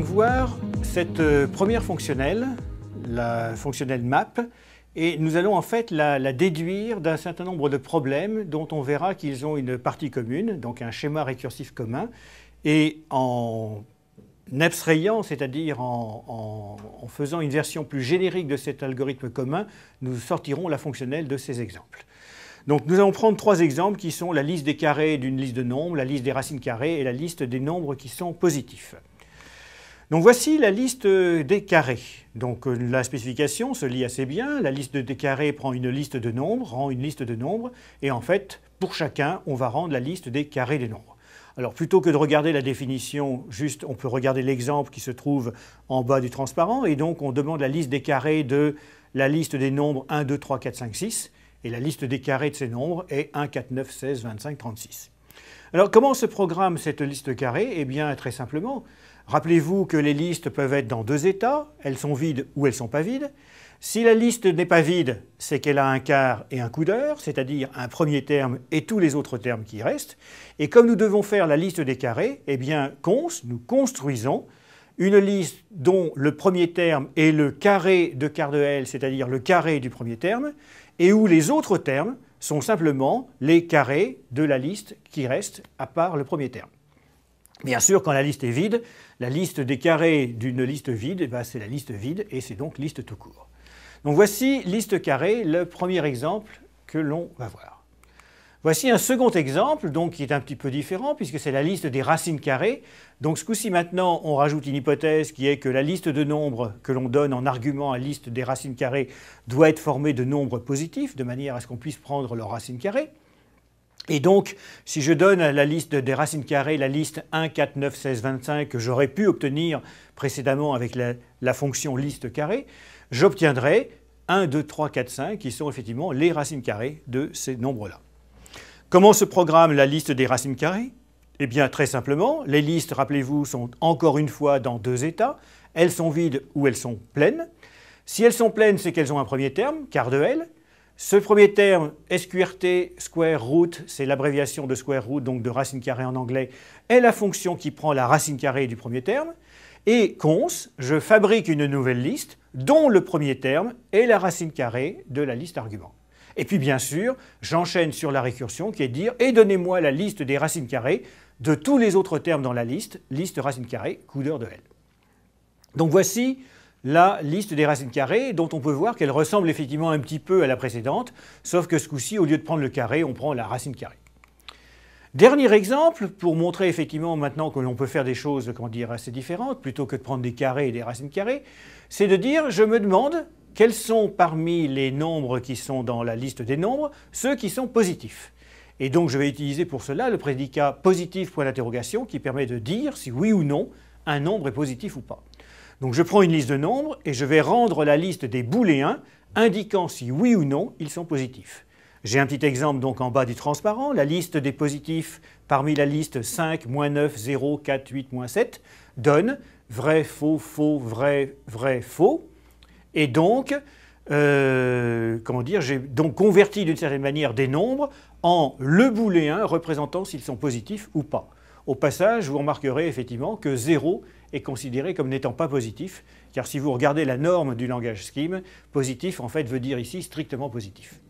voir cette euh, première fonctionnelle, la fonctionnelle map, et nous allons en fait la, déduire d'un certain nombre de problèmes dont on verra qu'ils ont une partie commune, donc un schéma récursif commun, et en abstrayant, c'est-à-dire en, en faisant une version plus générique de cet algorithme commun, nous sortirons la fonctionnelle de ces exemples. Donc nous allons prendre trois exemples qui sont la liste des carrés d'une liste de nombres, la liste des racines carrées et la liste des nombres qui sont positifs. Donc voici la liste des carrés. Donc euh, la spécification se lit assez bien. La liste des carrés prend une liste de nombres, rend une liste de nombres. Et en fait, pour chacun, on va rendre la liste des carrés des nombres. Alors plutôt que de regarder la définition, juste on peut regarder l'exemple qui se trouve en bas du transparent. Et donc on demande la liste des carrés de la liste des nombres 1, 2, 3, 4, 5, 6. Et la liste des carrés de ces nombres est 1, 4, 9, 16, 25, 36. Alors comment se programme cette liste carrée Eh bien très simplement, Rappelez-vous que les listes peuvent être dans deux états, elles sont vides ou elles ne sont pas vides. Si la liste n'est pas vide, c'est qu'elle a un quart et un coup d'heure, c'est-à-dire un premier terme et tous les autres termes qui restent. Et comme nous devons faire la liste des carrés, eh bien, cons, nous construisons une liste dont le premier terme est le carré de quart de L, c'est-à-dire le carré du premier terme, et où les autres termes sont simplement les carrés de la liste qui reste à part le premier terme. Bien sûr, quand la liste est vide, la liste des carrés d'une liste vide, eh ben, c'est la liste vide et c'est donc liste tout court. Donc voici liste carrée, le premier exemple que l'on va voir. Voici un second exemple, donc qui est un petit peu différent, puisque c'est la liste des racines carrées. Donc ce coup-ci, maintenant, on rajoute une hypothèse qui est que la liste de nombres que l'on donne en argument à liste des racines carrées doit être formée de nombres positifs, de manière à ce qu'on puisse prendre leurs racines carrées. Et donc, si je donne à la liste des racines carrées, la liste 1, 4, 9, 16, 25 que j'aurais pu obtenir précédemment avec la, la fonction liste carrée, j'obtiendrai 1, 2, 3, 4, 5 qui sont effectivement les racines carrées de ces nombres-là. Comment se programme la liste des racines carrées Eh bien, très simplement, les listes, rappelez-vous, sont encore une fois dans deux états. Elles sont vides ou elles sont pleines. Si elles sont pleines, c'est qu'elles ont un premier terme, quart de L. Ce premier terme, SQRT, square root, c'est l'abréviation de square root, donc de racine carrée en anglais, est la fonction qui prend la racine carrée du premier terme. Et cons, je fabrique une nouvelle liste dont le premier terme est la racine carrée de la liste argument. Et puis bien sûr, j'enchaîne sur la récursion qui est dire et donnez-moi la liste des racines carrées de tous les autres termes dans la liste, liste racine carrée, coudeur de L. Donc voici la liste des racines carrées, dont on peut voir qu'elle ressemble effectivement un petit peu à la précédente, sauf que ce coup-ci, au lieu de prendre le carré, on prend la racine carrée. Dernier exemple, pour montrer effectivement maintenant que l'on peut faire des choses comment dire, assez différentes, plutôt que de prendre des carrés et des racines carrées, c'est de dire, je me demande quels sont parmi les nombres qui sont dans la liste des nombres, ceux qui sont positifs. Et donc je vais utiliser pour cela le prédicat positif point d'interrogation qui permet de dire si oui ou non un nombre est positif ou pas. Donc je prends une liste de nombres et je vais rendre la liste des booléens indiquant si oui ou non ils sont positifs. J'ai un petit exemple donc en bas du transparent, la liste des positifs parmi la liste 5, moins 9, 0, 4, 8, moins 7 donne vrai, faux, faux, vrai, vrai, faux. Et donc, euh, comment dire, j'ai donc converti d'une certaine manière des nombres en le booléen représentant s'ils sont positifs ou pas. Au passage, vous remarquerez effectivement que 0 est considéré comme n'étant pas positif, car si vous regardez la norme du langage Scheme, positif en fait veut dire ici strictement positif.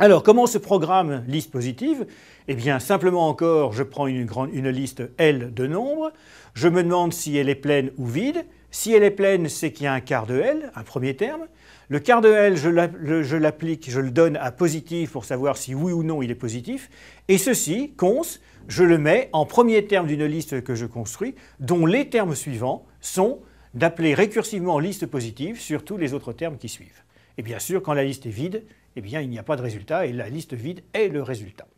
Alors, comment se programme liste positive Eh bien, simplement encore, je prends une, une liste L de nombres, je me demande si elle est pleine ou vide, si elle est pleine, c'est qu'il y a un quart de L, un premier terme. Le quart de L, je l'applique, je le donne à positif pour savoir si oui ou non il est positif. Et ceci, cons, je le mets en premier terme d'une liste que je construis, dont les termes suivants sont d'appeler récursivement liste positive sur tous les autres termes qui suivent. Et bien sûr, quand la liste est vide, eh bien, il n'y a pas de résultat et la liste vide est le résultat.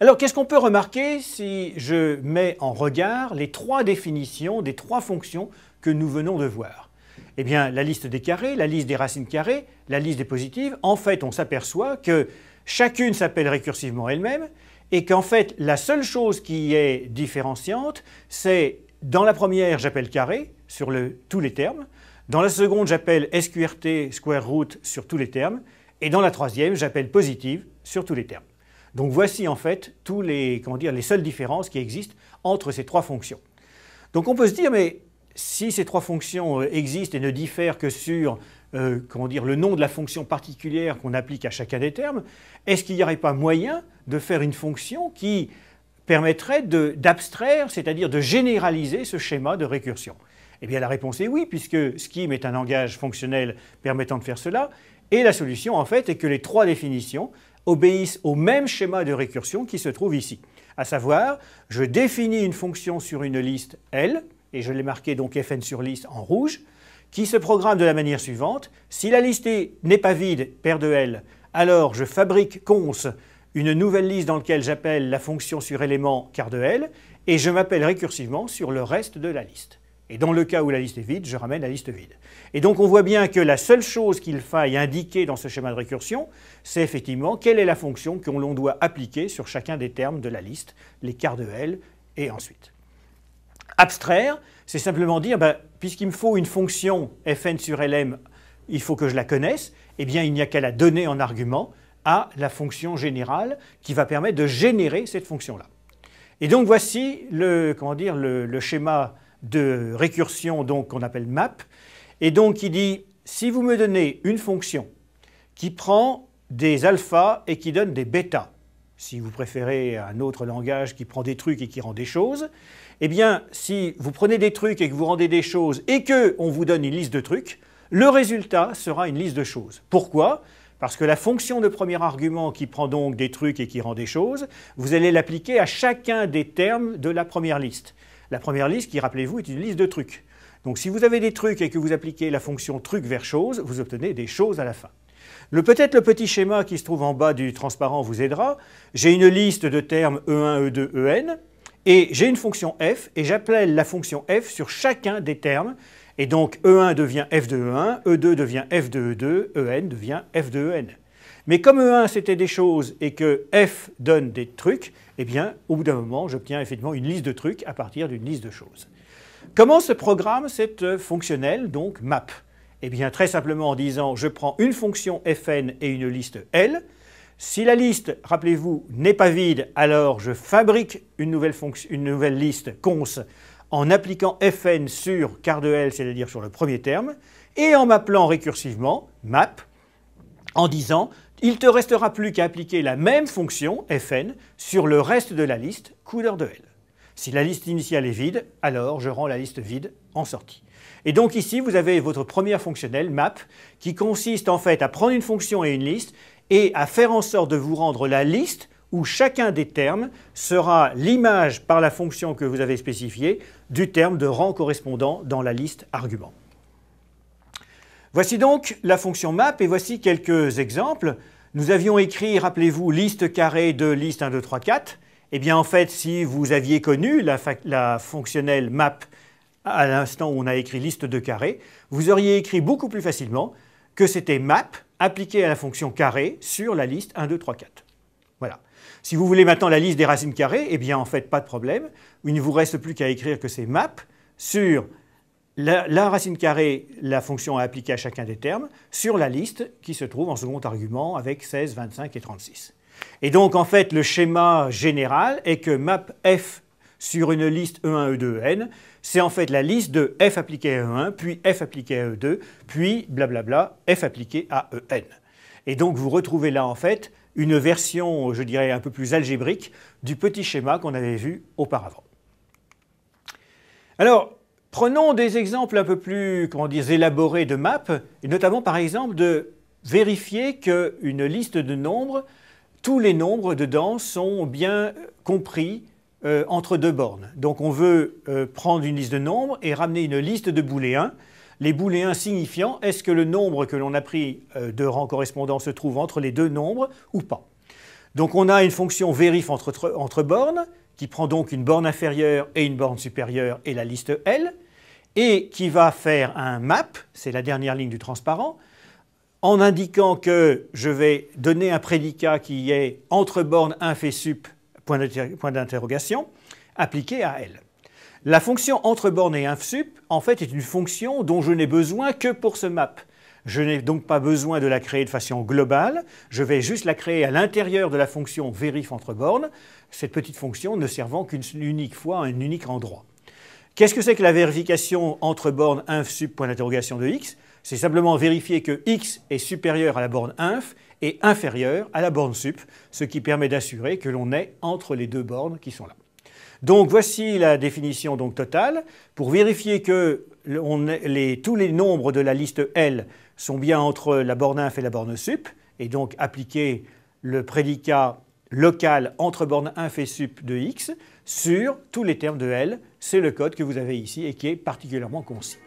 Alors qu'est-ce qu'on peut remarquer si je mets en regard les trois définitions des trois fonctions que nous venons de voir Eh bien la liste des carrés, la liste des racines carrées, la liste des positives, en fait on s'aperçoit que chacune s'appelle récursivement elle-même et qu'en fait la seule chose qui est différenciante c'est dans la première j'appelle carré sur tous les termes, dans la seconde j'appelle SQRT square root sur tous les termes et dans la troisième j'appelle positive sur tous les termes. Donc voici en fait tous les, les seules différences qui existent entre ces trois fonctions. Donc on peut se dire, mais si ces trois fonctions euh, existent et ne diffèrent que sur euh, dire, le nom de la fonction particulière qu'on applique à chacun des termes, est-ce qu'il n'y aurait pas moyen de faire une fonction qui permettrait d'abstraire, c'est-à-dire de généraliser ce schéma de récursion Eh bien la réponse est oui, puisque Scheme est un langage fonctionnel permettant de faire cela, et la solution en fait est que les trois définitions obéissent au même schéma de récursion qui se trouve ici. À savoir, je définis une fonction sur une liste L, et je l'ai marquée donc fn sur liste en rouge, qui se programme de la manière suivante. Si la liste n'est pas vide, paire de L, alors je fabrique cons une nouvelle liste dans laquelle j'appelle la fonction sur élément quart de L, et je m'appelle récursivement sur le reste de la liste. Et dans le cas où la liste est vide, je ramène la liste vide. Et donc on voit bien que la seule chose qu'il faille indiquer dans ce schéma de récursion, c'est effectivement quelle est la fonction que l'on doit appliquer sur chacun des termes de la liste, les quarts de L et ensuite. Abstraire, c'est simplement dire, ben, puisqu'il me faut une fonction fn sur lm, il faut que je la connaisse, eh bien il n'y a qu'à la donner en argument à la fonction générale qui va permettre de générer cette fonction-là. Et donc voici le, comment dire, le schéma de récursion donc qu'on appelle map. Et donc il dit si vous me donnez une fonction qui prend des alphas et qui donne des bêtas, si vous préférez un autre langage qui prend des trucs et qui rend des choses, eh bien si vous prenez des trucs et que vous rendez des choses et que vous donne une liste de trucs, le résultat sera une liste de choses. Pourquoi parce que la fonction de premier argument qui prend donc des trucs et qui rend des choses, vous allez l'appliquer à chacun des termes de la première liste. La première liste, qui rappelez-vous, est une liste de trucs. Donc si vous avez des trucs et que vous appliquez la fonction truc vers chose, vous obtenez des choses à la fin. peut-être le petit schéma qui se trouve en bas du transparent vous aidera. J'ai une liste de termes E1, E2, EN, et j'ai une fonction f, et j'appelle la fonction f sur chacun des termes, et donc E1 devient f de E1, E2 devient f de E2, EN devient f de EN. Mais comme E1 c'était des choses et que F donne des trucs, eh bien au bout d'un moment j'obtiens effectivement une liste de trucs à partir d'une liste de choses. Comment se programme cette euh, fonctionnelle, donc map Eh bien très simplement en disant je prends une fonction fn et une liste L. Si la liste, rappelez-vous, n'est pas vide, alors je fabrique une nouvelle, une nouvelle liste cons en appliquant fn sur quart de L, c'est-à-dire sur le premier terme, et en m'appelant récursivement map en disant il te restera plus qu'à appliquer la même fonction, fn, sur le reste de la liste, couleur de L. Si la liste initiale est vide, alors je rends la liste vide en sortie. Et donc ici, vous avez votre première fonctionnelle, map, qui consiste en fait à prendre une fonction et une liste et à faire en sorte de vous rendre la liste où chacun des termes sera l'image par la fonction que vous avez spécifiée du terme de rang correspondant dans la liste argument. Voici donc la fonction map et voici quelques exemples. Nous avions écrit, rappelez-vous, liste carrée de liste 1, 2, 3, 4. Eh bien, en fait, si vous aviez connu la, fonctionnelle map à l'instant où on a écrit liste de carré, vous auriez écrit beaucoup plus facilement que c'était map appliqué à la fonction carré sur la liste 1, 2, 3, 4. Voilà. Si vous voulez maintenant la liste des racines carrées, eh bien, en fait, pas de problème. Il ne vous reste plus qu'à écrire que c'est map sur la, racine carrée, la fonction à appliquer à chacun des termes, sur la liste qui se trouve en second argument avec 16, 25 et 36. Et donc, en fait, le schéma général est que map f sur une liste E1, E2, EN, c'est en fait la liste de f appliqué à E1, puis f appliqué à E2, puis blablabla, f appliqué à EN. Et donc, vous retrouvez là, en fait, une version, je dirais, un peu plus algébrique du petit schéma qu'on avait vu auparavant. Alors, Prenons des exemples un peu plus élaborés de map, et notamment par exemple de vérifier qu'une liste de nombres, tous les nombres dedans sont bien euh, compris euh, entre deux bornes. Donc on veut euh, prendre une liste de nombres et ramener une liste de booléens, les booléens signifiant est-ce que le nombre que l'on a pris de rang correspondant se trouve entre les deux nombres ou pas. Donc on a une fonction vérif entre bornes, qui prend donc une borne inférieure et une borne supérieure et la liste L et qui va faire un map, c'est la dernière ligne du transparent, en indiquant que je vais donner un prédicat qui est entre inf sup, point d'interrogation, appliqué à elle. La fonction entre et inf sup, en fait, est une fonction dont je n'ai besoin que pour ce map. Je n'ai donc pas besoin de la créer de façon globale, je vais juste la créer à l'intérieur de la fonction vérif entre bornes, cette petite fonction ne servant qu'une unique fois à un unique endroit. Qu'est-ce que c'est que la vérification entre bornes inf sup, point d'interrogation de x C'est simplement vérifier que x est supérieur à la borne inf et inférieur à la borne sup, ce qui permet d'assurer que l'on est entre les deux bornes qui sont là. Donc voici la définition donc, totale. Pour vérifier que tous les nombres de la liste L sont bien entre la borne inf et la borne sup, et donc appliquer le prédicat local entre bornes 1 fait sup de x sur tous les termes de L. C'est le code que vous avez ici et qui est particulièrement concis.